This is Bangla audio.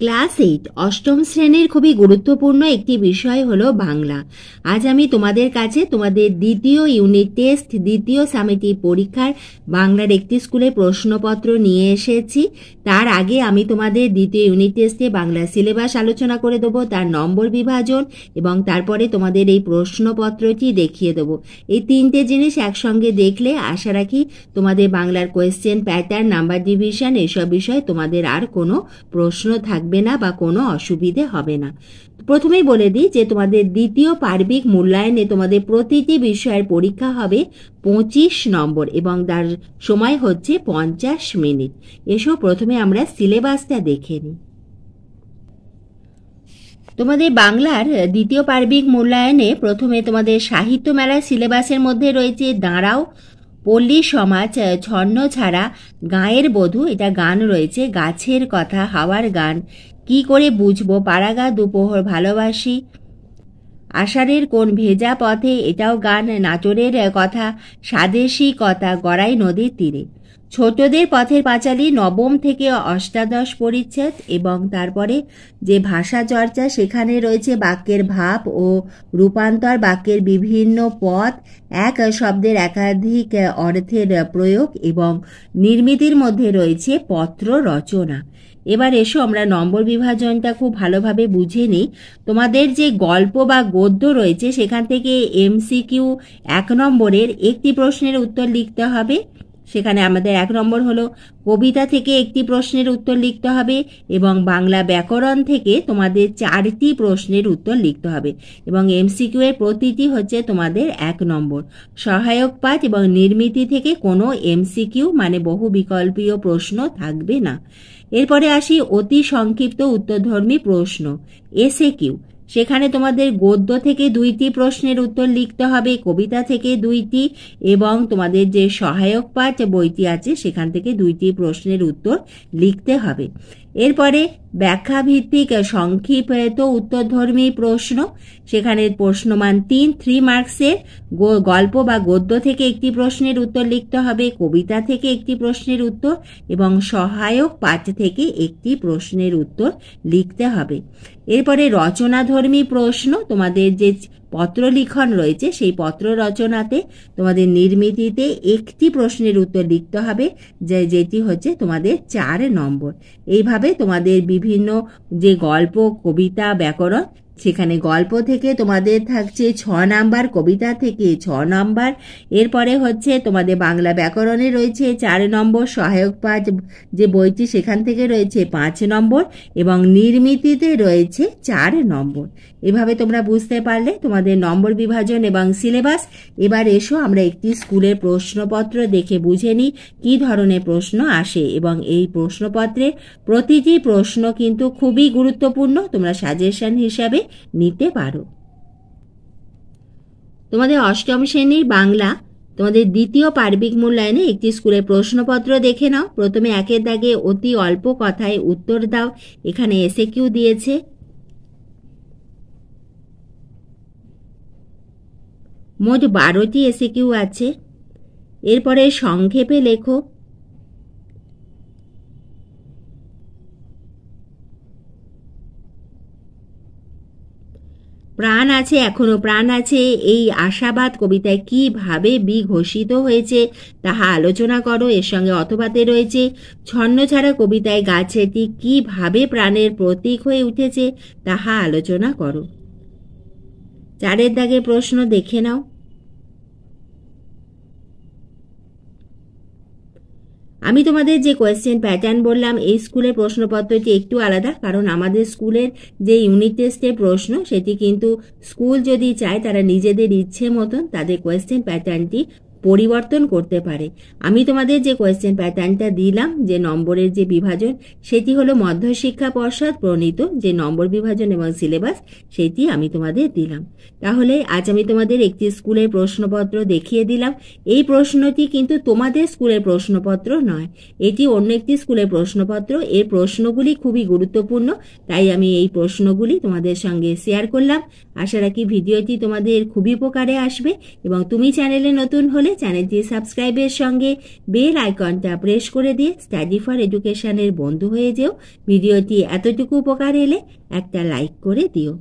ক্লাস এইট অষ্টম শ্রেণীর খুবই গুরুত্বপূর্ণ একটি বিষয় হলো বাংলা আজ আমি তোমাদের কাছে তোমাদের দ্বিতীয় ইউনিট টেস্ট দ্বিতীয় সামিটি পরীক্ষার বাংলার একটি স্কুলে প্রশ্নপত্র নিয়ে এসেছি তার আগে আমি তোমাদের দ্বিতীয় ইউনিট টেস্টে বাংলা সিলেবাস আলোচনা করে দেবো তার নম্বর বিভাজন এবং তারপরে তোমাদের এই প্রশ্নপত্রটি দেখিয়ে দেবো এই তিনটে জিনিস একসঙ্গে দেখলে আশা রাখি তোমাদের বাংলার কোয়েশ্চেন প্যাটার্ন নাম্বার ডিভিশন এসব বিষয়ে তোমাদের আর কোনো প্রশ্ন থাকবে লাগবে না বা কোনো অসুবিধে হবে না প্রথমেই বলে দিই যে তোমাদের দ্বিতীয় পার্বিক মূল্যায়নে তোমাদের প্রতিটি বিষয়ের পরীক্ষা হবে পঁচিশ নম্বর এবং তার সময় হচ্ছে পঞ্চাশ মিনিট এসো প্রথমে আমরা সিলেবাসটা দেখে নিই তোমাদের বাংলার দ্বিতীয় পার্বিক মূল্যায়নে প্রথমে তোমাদের সাহিত্য মেলার সিলেবাসের মধ্যে রয়েছে দাঁড়াও পল্লী সমাজ ছন্ন ছাড়া গাঁয়ের বধূ এটা গান রয়েছে গাছের কথা হাওয়ার গান কি করে বুঝবো পাড়াগা দুপোহর ভালোবাসি আষাঢ়ের কোন ভেজা পথে এটাও গান নাচরের কথা স্বাদেশিকতা গড়াই নদীর তীরে ছোটদের পথের পাঁচালী নবম থেকে অষ্টাদশ পরিচ্ছেদ এবং তারপরে যে ভাষা চর্চা সেখানে রয়েছে বাক্যের ভাব ও রূপান্তর বাক্যের বিভিন্ন পথ এক শব্দের একাধিক অর্থের প্রয়োগ এবং নির্মিতির মধ্যে রয়েছে পত্র রচনা এবার এসো আমরা নম্বর বিভাজনটা খুব ভালোভাবে বুঝে নিই তোমাদের যে গল্প বা গদ্য রয়েছে সেখান থেকে এমসিকিউ এক নম্বরের একটি প্রশ্নের উত্তর লিখতে হবে সেখানে আমাদের এক নম্বর হলো কবিতা থেকে একটি প্রশ্নের উত্তর লিখতে হবে এবং বাংলা ব্যাকরণ থেকে তোমাদের চারটি প্রশ্নের উত্তর লিখতে হবে এবং এমসিকিউ এর প্রতিটি হচ্ছে তোমাদের এক নম্বর সহায়ক পাঠ এবং নির্মিতি থেকে কোনো এমসিকিউ মানে বহু বিকল্পীয় প্রশ্ন থাকবে না এরপরে আসি অতি সংক্ষিপ্ত উত্তরধর্মী প্রশ্ন এসে কিউ সেখানে তোমাদের গদ্য থেকে দুইটি প্রশ্নের উত্তর লিখতে হবে কবিতা থেকে দুইটি এবং তোমাদের যে সহায়ক পাঠ বইটি আছে সেখান থেকে দুইটি প্রশ্নের উত্তর লিখতে হবে এরপরে ব্যাখ্যাভিত্তিক সংক্ষিপ্ত উত্তরধর্মী প্রশ্ন সেখানে প্রশ্নমান তিন থ্রি মার্কসের গল্প বা গদ্য থেকে একটি প্রশ্নের উত্তর লিখতে হবে কবিতা থেকে একটি প্রশ্নের উত্তর এবং সহায়ক পাঠ থেকে একটি প্রশ্নের উত্তর লিখতে হবে এরপরে রচনাধর্মী প্রশ্ন তোমাদের যে পত্রলিখন রয়েছে সেই পত্র রচনাতে তোমাদের নির্মিতিতে একটি প্রশ্নের উত্তর লিখতে হবে যে যেটি হচ্ছে তোমাদের চার নম্বর এইভাবে তোমাদের বিভিন্ন যে গল্প কবিতা ব্যাকরণ সেখানে গল্প থেকে তোমাদের থাকছে ছ নাম্বার কবিতা থেকে ছ নাম্বার এরপরে হচ্ছে তোমাদের বাংলা ব্যাকরণে রয়েছে চার নম্বর সহায়ক পাঁচ যে বইটি সেখান থেকে রয়েছে পাঁচ নম্বর এবং নির্মিতিতে রয়েছে চার নম্বর এভাবে তোমরা বুঝতে পারলে তোমাদের নম্বর বিভাজন এবং সিলেবাস এবার এসো আমরা একটি স্কুলের প্রশ্নপত্র দেখে বুঝে নিই কী ধরনের প্রশ্ন আসে এবং এই প্রশ্নপত্রে প্রতিটি প্রশ্ন কিন্তু খুবই গুরুত্বপূর্ণ তোমরা সাজেশন হিসাবে নিতে পারো তোমাদের অষ্টম শ্রেণীর বাংলা তোমাদের দ্বিতীয় পার্বিক মূল্যায়নে একটি স্কুলের প্রশ্নপত্র দেখে নাও প্রথমে একের দাগে অতি অল্প কথায় উত্তর দাও এখানে এসে কিউ দিয়েছে মোট বারোটি এসে কিউ আছে এরপরে সংক্ষেপে লেখো প্রাণ আছে এখনো প্রাণ আছে এই আশাবাদ কবিতায় কিভাবে বিঘোষিত হয়েছে তাহা আলোচনা করো এর সঙ্গে অথবাতে রয়েছে ছন্ন ছাড়া কবিতায় গাছেটি কিভাবে প্রাণের প্রতীক হয়ে উঠেছে তাহা আলোচনা করো চারের দাগে প্রশ্ন দেখে নাও আমি তোমাদের যে কোয়েশ্চেন প্যাটার্ন বললাম এই স্কুলের প্রশ্নপত্রটি একটু আলাদা কারণ আমাদের স্কুলের যে ইউনিট টেস্টের প্রশ্ন সেটি কিন্তু স্কুল যদি চায় তারা নিজেদের ইচ্ছে মতন তাদের কোয়েশ্চেন প্যাটার্নটি পরিবর্তন করতে পারে আমি তোমাদের যে কোয়েশ্চেন প্যাটার্নটা দিলাম যে নম্বরের যে বিভাজন সেটি হলো মধ্যশিক্ষা পর্ষদ প্রণীত যে নম্বর বিভাজন এবং সিলেবাস সেটি আমি তোমাদের দিলাম তাহলে আজ আমি তোমাদের একটি স্কুলের প্রশ্নপত্র দেখিয়ে দিলাম এই প্রশ্নটি কিন্তু তোমাদের স্কুলের প্রশ্নপত্র নয় এটি অন্য একটি স্কুলের প্রশ্নপত্র এর প্রশ্নগুলি খুবই গুরুত্বপূর্ণ তাই আমি এই প্রশ্নগুলি তোমাদের সঙ্গে শেয়ার করলাম আশা রাখি ভিডিওটি তোমাদের খুবই উপকারে আসবে এবং তুমি চ্যানেলে নতুন হলে চ্যানেলটি সাবস্ক্রাইবের সঙ্গে বেল আইকনটা প্রেস করে দিয়ে স্টাডি ফর এডুকেশনের বন্ধু হয়ে যেও ভিডিওটি এতটুকু উপকার এলে একটা লাইক করে দিও